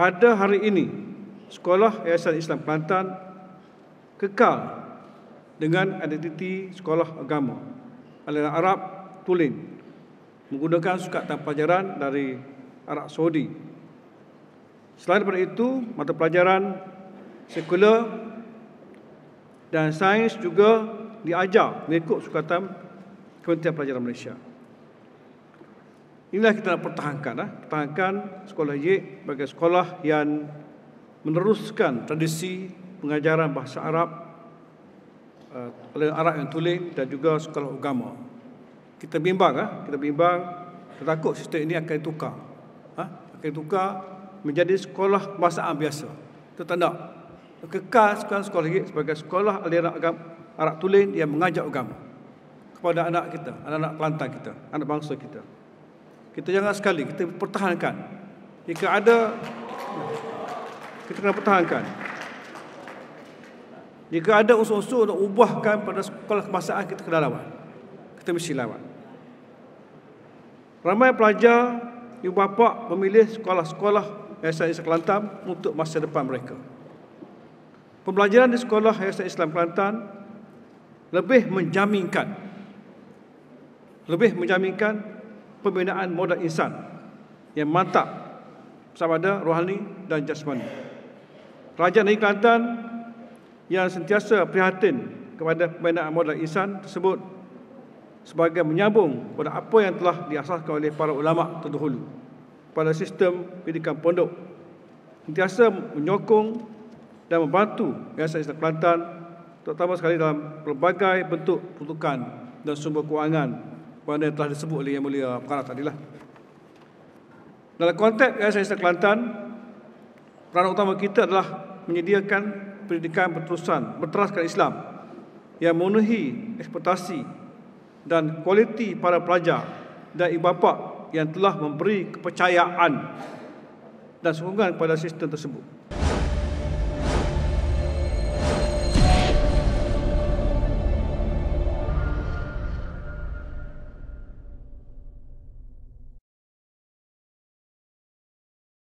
pada hari ini Sekolah Yayasan Islam Kelantan kekal dengan identiti sekolah agama Alina Arab Tulin menggunakan sukat tanpa pelajaran dari Arab Saudi. Selain daripada itu, mata pelajaran sekular dan sains juga diajar mengikut sukatan Kementerian Pelajaran Malaysia. Inilah kita nak pertahankan. Ha? Pertahankan sekolah Y sebagai sekolah yang meneruskan tradisi pengajaran bahasa Arab oleh uh, Arab yang tulis dan juga sekolah agama. Kita bimbang, ha? kita bimbang, kita takut sistem ini akan tukar. Ha? Akan tukar menjadi sekolah bahasa Arab biasa. Itu tanda. Kekal sekolah, sekolah Y sebagai sekolah aliran agama Arab tulen yang mengajak agama kepada anak kita, anak-anak Kelantan kita, anak bangsa kita. Kita jangan sekali kita pertahankan. Jika ada kita kena pertahankan. Jika ada usul-usul untuk ubahkan pada sekolah kebangsaan kita kena lawan. Kita mesti lawan. Ramai pelajar ibu bapa memilih sekolah-sekolah Yayasan Islam Kelantan untuk masa depan mereka. Pembelajaran di sekolah Yayasan Islam Kelantan lebih menjaminkan lebih menjaminkan pembinaan modal insan yang mantap sama ada rohani dan jasmani. Raja Negeri Kelantan yang sentiasa prihatin kepada pembinaan modal insan tersebut sebagai menyambung kepada apa yang telah diasaskan oleh para ulama terdahulu pada sistem pendidikan pondok sentiasa menyokong dan membantu Yayasan Islam Kelantan terutama sekali dalam pelbagai bentuk pertukaran dan sumber kewangan mana telah disebut oleh Yang Mulia Pengarah tadi lah. Dalam konteks KSS Kelantan, peranan utama kita adalah menyediakan pendidikan berterusan berteraskan Islam yang memenuhi ekspektasi dan kualiti para pelajar dan ibu bapa yang telah memberi kepercayaan dan sokongan kepada sistem tersebut.